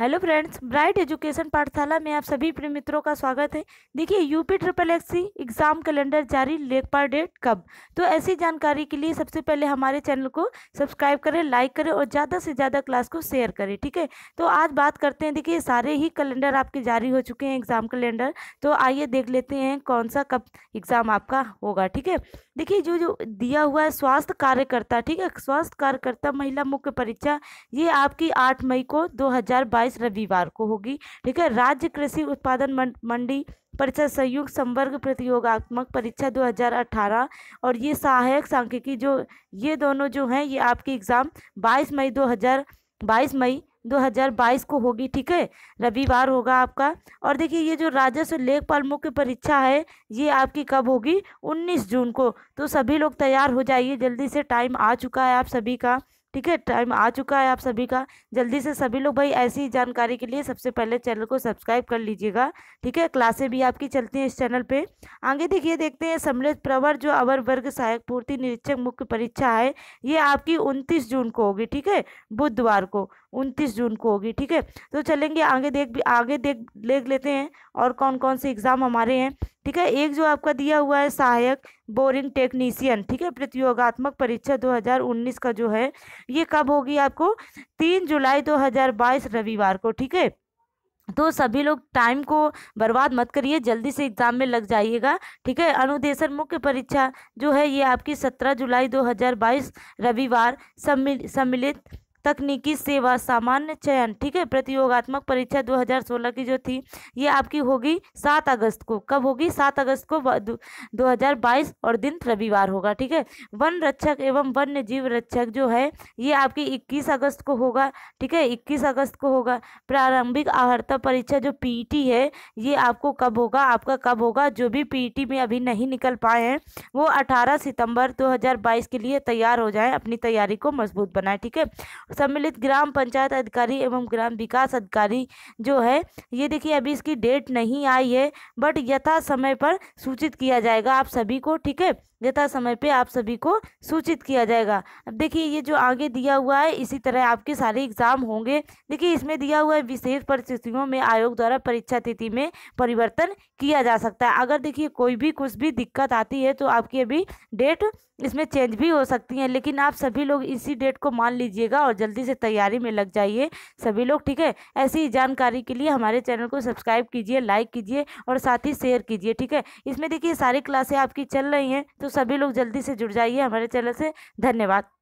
hello friends bright education पाठशाला में आप सभी प्रिय मित्रों का स्वागत है देखिए UP triple S C exam calendar जारी लेखपाल डेट कब तो ऐसी जानकारी के लिए सबसे पहले हमारे चैनल को सब्सक्राइब करें लाइक करें और ज़्यादा से ज़्यादा क्लास को शेयर करें ठीक है तो आज बात करते हैं देखिए सारे ही कैलेंडर आपके जारी हो चुके हैं एग्ज़ाम कैलेंडर तो आइए देख लेते हैं कौन सा कब एग्ज़ाम आपका होगा ठीक है देखिए जो जो दिया हुआ है स्वास्थ्य कार्यकर्ता ठीक है स्वास्थ्य कार्यकर्ता महिला मुख्य परीक्षा ये आपकी आठ मई को 2022 रविवार को होगी ठीक है राज्य कृषि उत्पादन मंडी परीक्षा संयुक्त संवर्ग प्रतियोगात्मक परीक्षा 2018 और ये सहायक सांख्यिकी जो ये दोनों जो हैं ये आपकी एग्ज़ाम 22 मई 2022 मई 2022 को होगी ठीक है रविवार होगा आपका और देखिए ये जो राजस्व लेखपाल मुख्य परीक्षा है ये आपकी कब होगी 19 जून को तो सभी लोग तैयार हो जाइए जल्दी से टाइम आ चुका है आप सभी का ठीक है टाइम आ चुका है आप सभी का जल्दी से सभी लोग भाई ऐसी जानकारी के लिए सबसे पहले चैनल को सब्सक्राइब कर लीजिएगा ठीक है क्लासें भी आपकी चलती हैं इस चैनल पे आगे देखिए देखते हैं सम्मिलित प्रवर जो अवर वर्ग सहायक पूर्ति निरीक्षक मुख्य परीक्षा है ये आपकी उनतीस जून को होगी ठीक है बुधवार को उनतीस जून को होगी ठीक है तो चलेंगे आगे देख आगे देख देख लेते हैं और कौन कौन से एग्ज़ाम हमारे हैं ठीक है एक जो आपका दिया हुआ है सहायक बोरिंग टेक्नीशियन ठीक है प्रतियोगात्मक परीक्षा 2019 का जो है ये कब होगी आपको तीन जुलाई 2022 रविवार को ठीक है तो सभी लोग टाइम को बर्बाद मत करिए जल्दी से एग्ज़ाम में लग जाइएगा ठीक है अनुदेशन मुख्य परीक्षा जो है ये आपकी 17 जुलाई 2022 रविवार सम्मिलित तकनीकी सेवा सामान्य चयन ठीक है प्रतियोगात्मक परीक्षा 2016 की जो थी ये आपकी होगी सात अगस्त को कब होगी सात अगस्त को 2022 और दिन रविवार होगा ठीक है वन रक्षक एवं वन्य जीव रक्षक जो है ये आपकी 21 अगस्त को होगा ठीक है 21 अगस्त को होगा प्रारंभिक आहर्ता परीक्षा जो पीटी है ये आपको कब होगा आपका कब होगा जो भी पीटी में अभी नहीं निकल पाए हैं वो अठारह सितंबर दो के लिए तैयार हो जाए अपनी तैयारी को मजबूत बनाए ठीक है सम्मिलित ग्राम पंचायत अधिकारी एवं ग्राम विकास अधिकारी जो है ये देखिए अभी इसकी डेट नहीं आई है बट यथा समय पर सूचित किया जाएगा आप सभी को ठीक है यथा समय पे आप सभी को सूचित किया जाएगा अब देखिए ये जो आगे दिया हुआ है इसी तरह आपके सारे एग्जाम होंगे देखिए इसमें दिया हुआ है विशेष परिस्थितियों में आयोग द्वारा परीक्षा तिथि में परिवर्तन किया जा सकता है अगर देखिए कोई भी कुछ भी दिक्कत आती है तो आपकी अभी डेट इसमें चेंज भी हो सकती है लेकिन आप सभी लोग इसी डेट को मान लीजिएगा और जल्दी से तैयारी में लग जाइए सभी लोग ठीक है ऐसी जानकारी के लिए हमारे चैनल को सब्सक्राइब कीजिए लाइक कीजिए और साथ ही शेयर कीजिए ठीक है इसमें देखिए सारी क्लासें आपकी चल रही हैं तो सभी लोग जल्दी से जुड़ जाइए हमारे चैनल से धन्यवाद